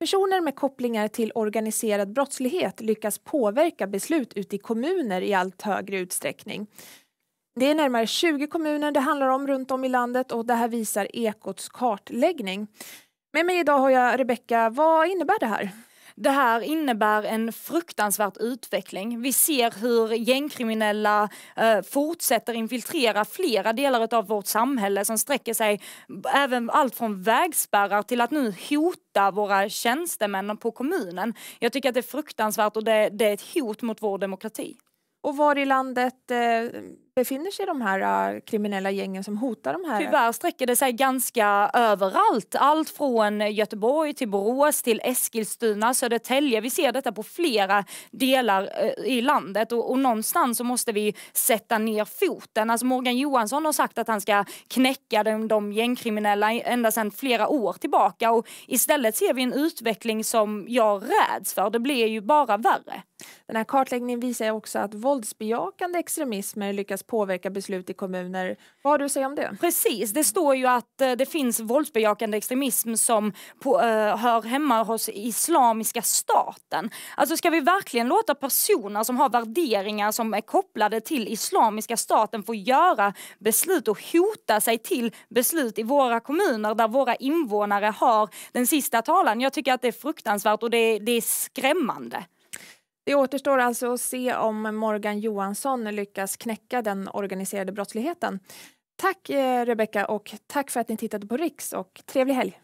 Personer med kopplingar till organiserad brottslighet lyckas påverka beslut ute i kommuner i allt högre utsträckning. Det är närmare 20 kommuner det handlar om runt om i landet och det här visar Ekots kartläggning. Med mig idag har jag Rebecka. Vad innebär det här? Det här innebär en fruktansvärd utveckling. Vi ser hur gängkriminella eh, fortsätter infiltrera flera delar av vårt samhälle som sträcker sig även allt från vägspärrar till att nu hota våra tjänstemän på kommunen. Jag tycker att det är fruktansvärt och det, det är ett hot mot vår demokrati. Och var i landet eh befinner sig de här uh, kriminella gängen som hotar de här? Tyvärr sträcker det sig ganska överallt. Allt från Göteborg till Borås till Eskilstuna, Södertälje. Vi ser detta på flera delar uh, i landet och, och någonstans så måste vi sätta ner foten. Alltså Morgan Johansson har sagt att han ska knäcka de, de gängkriminella ända sedan flera år tillbaka och istället ser vi en utveckling som jag räds för. Det blir ju bara värre. Den här kartläggningen visar också att våldsbejakande extremismer lyckas påverka beslut i kommuner. Vad har du att säga om det? Precis, det står ju att eh, det finns våldsbejakande extremism som på, eh, hör hemma hos Islamiska staten. Alltså ska vi verkligen låta personer som har värderingar som är kopplade till Islamiska staten få göra beslut och hota sig till beslut i våra kommuner där våra invånare har den sista talan? Jag tycker att det är fruktansvärt och det, det är skrämmande. Det återstår alltså att se om Morgan Johansson lyckas knäcka den organiserade brottsligheten. Tack eh, Rebecka och tack för att ni tittade på Riks och trevlig helg!